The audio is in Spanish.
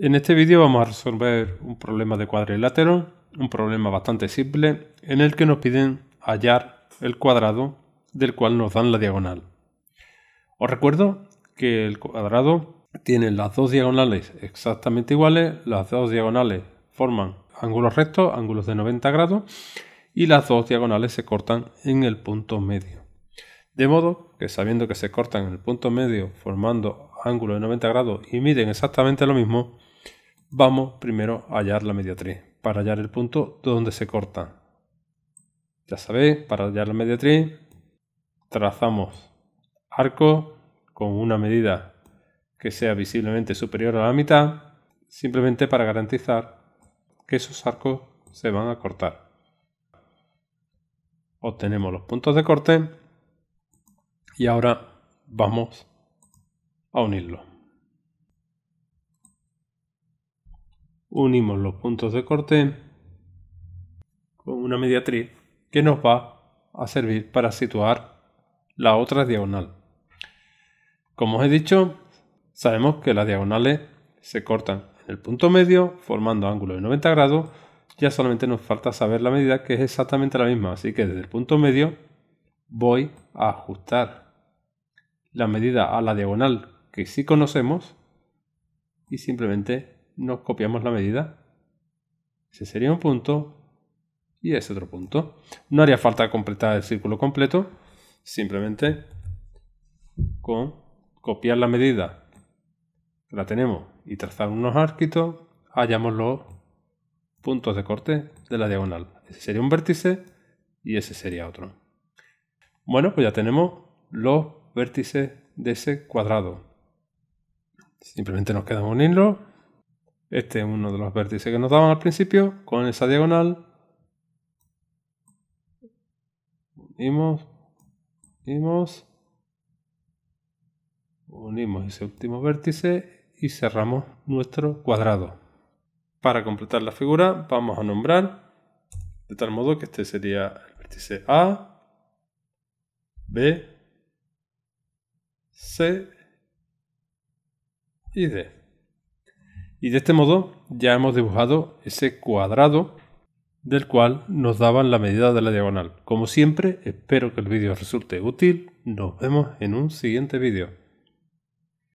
En este vídeo vamos a resolver un problema de cuadrilátero, un problema bastante simple, en el que nos piden hallar el cuadrado del cual nos dan la diagonal. Os recuerdo que el cuadrado tiene las dos diagonales exactamente iguales, las dos diagonales forman ángulos rectos, ángulos de 90 grados, y las dos diagonales se cortan en el punto medio. De modo que sabiendo que se cortan en el punto medio formando ángulos de 90 grados y miden exactamente lo mismo, Vamos primero a hallar la mediatriz, para hallar el punto donde se corta. Ya sabéis, para hallar la mediatriz, trazamos arco con una medida que sea visiblemente superior a la mitad, simplemente para garantizar que esos arcos se van a cortar. Obtenemos los puntos de corte y ahora vamos a unirlos. unimos los puntos de corte con una mediatriz que nos va a servir para situar la otra diagonal. Como os he dicho, sabemos que las diagonales se cortan en el punto medio formando ángulo de 90 grados. Ya solamente nos falta saber la medida que es exactamente la misma, así que desde el punto medio voy a ajustar la medida a la diagonal que sí conocemos y simplemente nos copiamos la medida. Ese sería un punto y ese otro punto. No haría falta completar el círculo completo, simplemente con copiar la medida la tenemos y trazar unos arquitos, hallamos los puntos de corte de la diagonal. Ese sería un vértice y ese sería otro. Bueno, pues ya tenemos los vértices de ese cuadrado. Simplemente nos queda unirlos este es uno de los vértices que nos daban al principio con esa diagonal. Unimos, unimos, unimos ese último vértice y cerramos nuestro cuadrado. Para completar la figura vamos a nombrar de tal modo que este sería el vértice A, B, C y D. Y de este modo ya hemos dibujado ese cuadrado del cual nos daban la medida de la diagonal. Como siempre, espero que el vídeo resulte útil. Nos vemos en un siguiente vídeo.